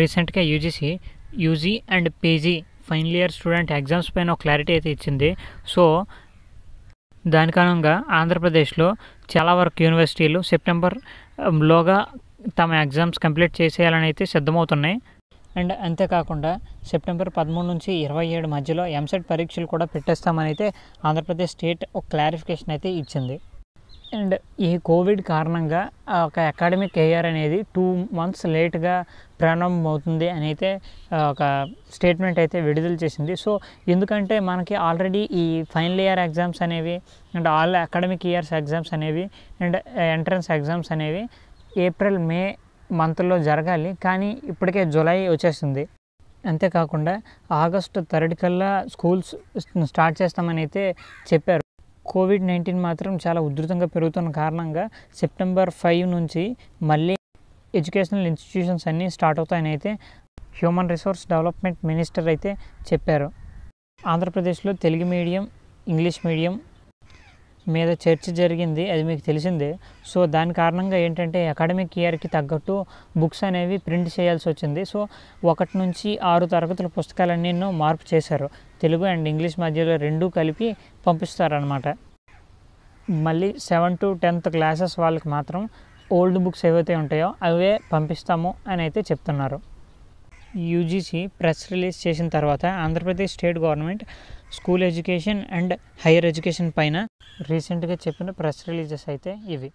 రీసెంట్గా UGC UG and PG final year student exams పైన ఒక క్లారిటీ అయితే ఇచ్చింది సో దాని కారణంగా ఆంధ్రప్రదేశ్లో చాలా వరకు యూనివర్సిటీలు సెప్టెంబర్ లోగా తమ ఎగ్జామ్స్ కంప్లీట్ చేసేయాలని అయితే సిద్ధమవుతున్నాయి అండ్ అంతేకాకుండా సెప్టెంబర్ పదమూడు నుంచి ఇరవై ఏడు మధ్యలో ఎంసెట్ పరీక్షలు కూడా పెట్టేస్తామని అయితే ఆంధ్రప్రదేశ్ స్టేట్ ఒక క్లారిఫికేషన్ అయితే ఇచ్చింది అండ్ ఈ కోవిడ్ కారణంగా ఒక అకాడమిక్ ఇయర్ అనేది టూ మంత్స్ లేట్గా ప్రారంభమవుతుంది అని అయితే ఒక స్టేట్మెంట్ అయితే విడుదల చేసింది సో ఎందుకంటే మనకి ఆల్రెడీ ఈ ఫైనల్ ఇయర్ ఎగ్జామ్స్ అనేవి and all academic years exams అనేవి అండ్ ఎంట్రన్స్ ఎగ్జామ్స్ అనేవి ఏప్రిల్ మే మంత్లో జరగాలి కానీ ఇప్పటికే జూలై వచ్చేసింది అంతేకాకుండా ఆగస్టు థర్డ్ కల్లా స్కూల్స్ స్టార్ట్ చేస్తామని అయితే చెప్పారు కోవిడ్ నైన్టీన్ మాత్రం చాలా ఉధృతంగా పెరుగుతున్న కారణంగా సెప్టెంబర్ ఫైవ్ నుంచి మళ్ళీ ఎడ్యుకేషనల్ ఇన్స్టిట్యూషన్స్ అన్నీ స్టార్ట్ అవుతాయని అయితే హ్యూమన్ రిసోర్స్ డెవలప్మెంట్ మినిస్టర్ అయితే చెప్పారు ఆంధ్రప్రదేశ్లో తెలుగు మీడియం ఇంగ్లీష్ మీడియం మీద చర్చ జరిగింది అది మీకు తెలిసిందే సో దాని కారణంగా ఏంటంటే అకాడమిక్ ఇయర్కి తగ్గట్టు బుక్స్ అనేవి ప్రింట్ చేయాల్సి వచ్చింది సో ఒకటి నుంచి ఆరు తరగతుల పుస్తకాలన్నీ మార్పు చేశారు తెలుగు అండ్ ఇంగ్లీష్ మధ్యలో రెండూ కలిపి పంపిస్తారనమాట మళ్ళీ సెవెన్ టు టెన్త్ క్లాసెస్ వాళ్ళకి మాత్రం ఓల్డ్ బుక్స్ ఏవైతే ఉంటాయో అవే పంపిస్తాము అని అయితే చెప్తున్నారు యూజీసీ ప్రెస్ రిలీజ్ చేసిన తర్వాత Andhra Pradesh state government school education and higher education పైన రీసెంట్గా చెప్పిన ప్రెస్ రిలీజెస్ అయితే ఇవి